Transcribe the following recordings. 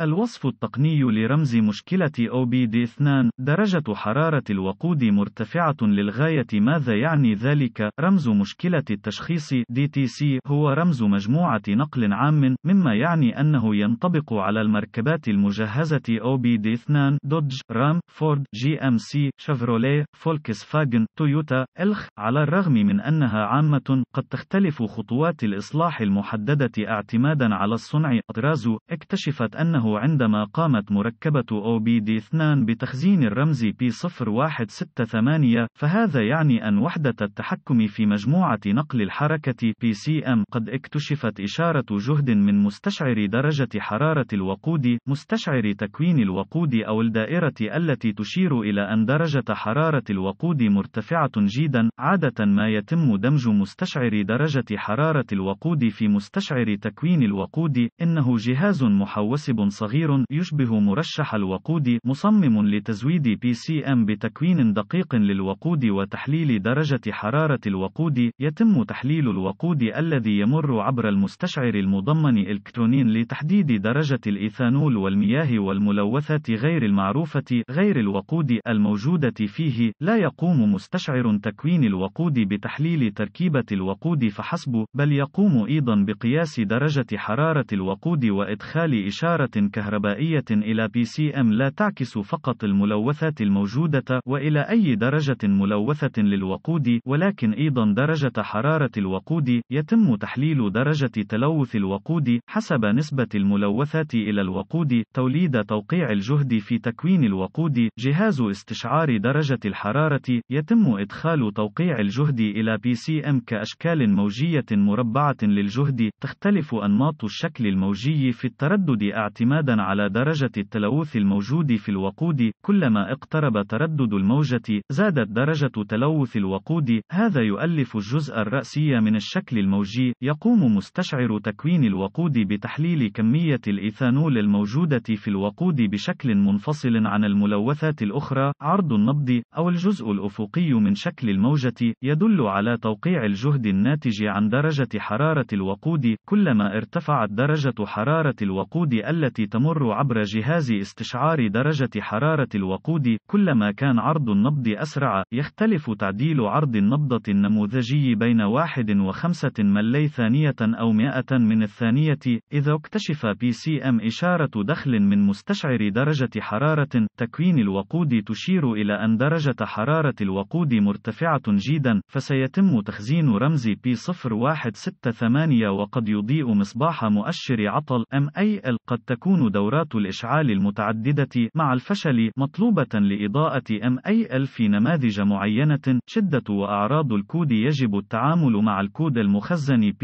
الوصف التقني لرمز مشكلة OBD2 درجة حرارة الوقود مرتفعة للغاية ماذا يعني ذلك؟ رمز مشكلة التشخيص DTC هو رمز مجموعة نقل عام مما يعني أنه ينطبق على المركبات المجهزة OBD2 دوج رام فورد جي ام سي شفروليه فولكس فاجن تويوتا إلخ على الرغم من أنها عامة قد تختلف خطوات الإصلاح المحددة اعتمادا على الصنع أطرازو اكتشفت أنه أنه عندما قامت مركبة obd 2 بتخزين الرمز p 0168 فهذا يعني أن وحدة التحكم في مجموعة نقل الحركة PCM قد اكتشفت إشارة جهد من مستشعر درجة حرارة الوقود مستشعر تكوين الوقود أو الدائرة التي تشير إلى أن درجة حرارة الوقود مرتفعة جيدا عادة ما يتم دمج مستشعر درجة حرارة الوقود في مستشعر تكوين الوقود إنه جهاز محوسب صغير يشبه مرشح الوقود مصمم لتزويد بي سي ام بتكوين دقيق للوقود وتحليل درجة حرارة الوقود يتم تحليل الوقود الذي يمر عبر المستشعر المضمن إلكترونين لتحديد درجة الإيثانول والمياه والملوثات غير المعروفة غير الوقود الموجودة فيه لا يقوم مستشعر تكوين الوقود بتحليل تركيبة الوقود فحسب بل يقوم أيضا بقياس درجة حرارة الوقود وإدخال إشارة كهربائية إلى بي سي ام لا تعكس فقط الملوثات الموجودة وإلى أي درجة ملوثة للوقود ولكن أيضا درجة حرارة الوقود يتم تحليل درجة تلوث الوقود حسب نسبة الملوثات إلى الوقود توليد توقيع الجهد في تكوين الوقود جهاز استشعار درجة الحرارة يتم إدخال توقيع الجهد إلى بي سي ام كأشكال موجية مربعة للجهد تختلف أنماط الشكل الموجي في التردد اعتمادا اعتمادا على درجة التلوث الموجود في الوقود، كلما اقترب تردد الموجة، زادت درجة تلوث الوقود، هذا يؤلف الجزء الرأسي من الشكل الموجي، يقوم مستشعر تكوين الوقود بتحليل كمية الإيثانول الموجودة في الوقود بشكل منفصل عن الملوثات الأخرى، عرض النبض، أو الجزء الأفقي من شكل الموجة، يدل على توقيع الجهد الناتج عن درجة حرارة الوقود، كلما ارتفعت درجة حرارة الوقود التي تمر عبر جهاز استشعار درجة حرارة الوقود، كلما كان عرض النبض أسرع، يختلف تعديل عرض النبضة النموذجي بين واحد وخمسة ملي ثانية أو مائة من الثانية، إذا اكتشف PCM إشارة دخل من مستشعر درجة حرارة، تكوين الوقود تشير إلى أن درجة حرارة الوقود مرتفعة جيدا، فسيتم تخزين رمز P0168 وقد يضيء مصباح مؤشر عطل MAL قد تكون تكون دورات الإشعال المتعددة مع الفشل مطلوبة لإضاءة MAL في نماذج معينة. شدة وأعراض الكود يجب التعامل مع الكود المخزن P0168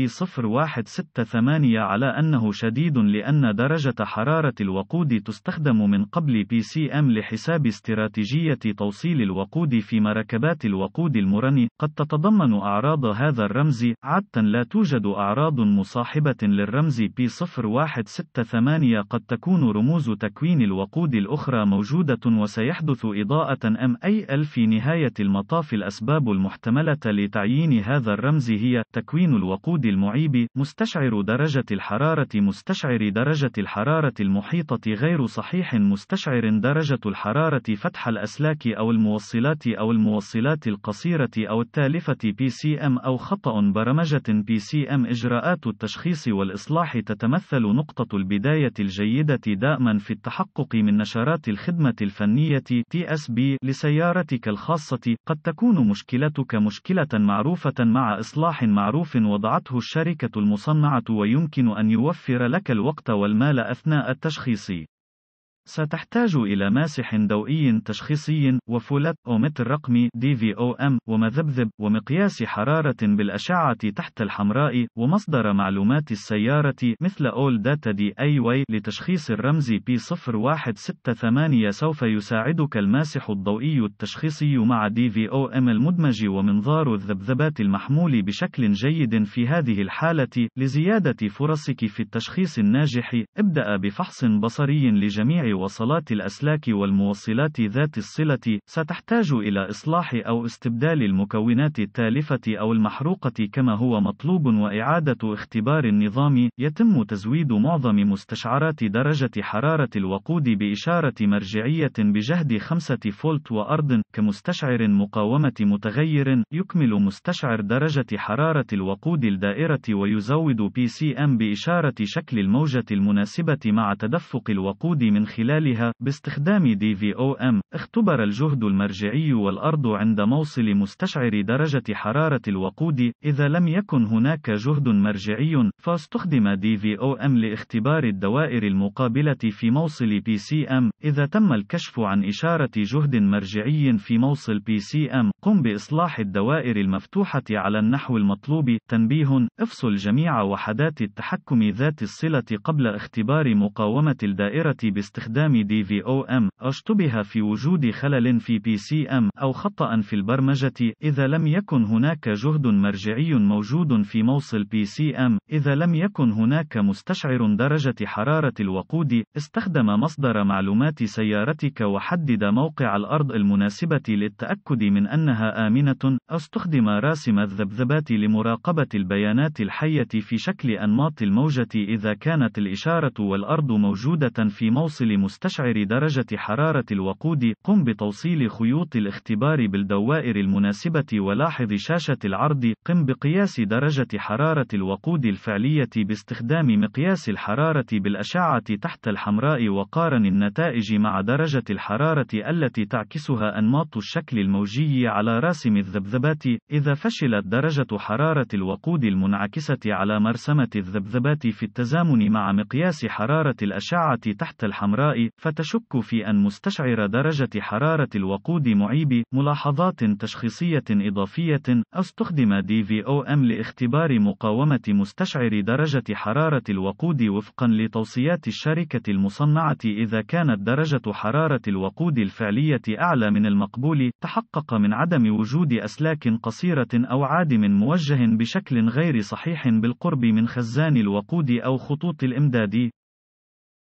على أنه شديد لأن درجة حرارة الوقود تستخدم من قبل PCM لحساب استراتيجية توصيل الوقود في مركبات الوقود المرن. قد تتضمن أعراض هذا الرمز عادة لا توجد أعراض مصاحبة للرمز P0168 قد تكون رموز تكوين الوقود الأخرى موجودة وسيحدث إضاءة أم أي أل في نهاية المطاف الأسباب المحتملة لتعيين هذا الرمز هي تكوين الوقود المعيب مستشعر درجة الحرارة مستشعر درجة الحرارة المحيطة غير صحيح مستشعر درجة الحرارة فتح الأسلاك أو الموصلات أو الموصلات القصيرة أو التالفة PCM أو خطأ برمجة PCM إجراءات التشخيص والإصلاح تتمثل نقطة البداية الجيدة الجيدة دائما في التحقق من نشرات الخدمة الفنية TSB لسيارتك الخاصة قد تكون مشكلتك مشكلة معروفة مع إصلاح معروف وضعته الشركة المصنعة ويمكن أن يوفر لك الوقت والمال أثناء التشخيص ستحتاج إلى ماسح ضوئي تشخيصي وفولت أومتر رقمي DVOM ومذبذب ومقياس حرارة بالأشعة تحت الحمراء ومصدر معلومات السيارة مثل All Data DIY لتشخيص الرمز P0168 سوف يساعدك الماسح الضوئي التشخيصي مع DVOM المدمج ومنظار الذبذبات المحمول بشكل جيد في هذه الحالة لزيادة فرصك في التشخيص الناجح ابدأ بفحص بصري لجميع وصلات الأسلاك والموصلات ذات الصلة، ستحتاج إلى إصلاح أو استبدال المكونات التالفة أو المحروقة كما هو مطلوب وإعادة اختبار النظام. يتم تزويد معظم مستشعرات درجة حرارة الوقود بإشارة مرجعية بجهد 5 فولت وأرض كمستشعر مقاومة متغير. يكمل مستشعر درجة حرارة الوقود الدائرة ويزود PCM بإشارة شكل الموجة المناسبة مع تدفق الوقود من خلال خلالها باستخدام دي في أو أم اختبر الجهد المرجعي والأرض عند موصل مستشعر درجة حرارة الوقود إذا لم يكن هناك جهد مرجعي فاستخدم دي في أو أم لاختبار الدوائر المقابلة في موصل بي سي أم إذا تم الكشف عن إشارة جهد مرجعي في موصل بي سي أم قم بإصلاح الدوائر المفتوحة على النحو المطلوب تنبيه افصل جميع وحدات التحكم ذات الصلة قبل اختبار مقاومة الدائرة باستخدام استخدام DVOM أو اشتبه في وجود خلل في PCM أو خطأ في البرمجة إذا لم يكن هناك جهد مرجعي موجود في موصل PCM إذا لم يكن هناك مستشعر درجة حرارة الوقود استخدم مصدر معلومات سيارتك وحدد موقع الأرض المناسبة للتأكد من أنها آمنة استخدم راسم الذبذبات لمراقبة البيانات الحية في شكل أنماط الموجة إذا كانت الإشارة والأرض موجودة في موصل مستشعر درجة حرارة الوقود. قم بتوصيل خيوط الاختبار بالدوائر المناسبة ولاحظ شاشة العرض. قم بقياس درجة حرارة الوقود الفعلية باستخدام مقياس الحرارة بالأشعة تحت الحمراء وقارن النتائج مع درجة الحرارة التي تعكسها أنماط الشكل الموجي على راسم الذبذبات. إذا فشلت درجة حرارة الوقود المنعكسة على مرسمة الذبذبات في التزامن مع مقياس حرارة الأشعة تحت الحمراء فتشك في أن مستشعر درجة حرارة الوقود معيب. ملاحظات تشخيصية إضافية: استخدم DVOM لاختبار مقاومة مستشعر درجة حرارة الوقود وفقًا لتوصيات الشركة المصنعة إذا كانت درجة حرارة الوقود الفعلية أعلى من المقبول، تحقق من عدم وجود أسلاك قصيرة أو عادم موجه بشكل غير صحيح بالقرب من خزان الوقود أو خطوط الإمداد.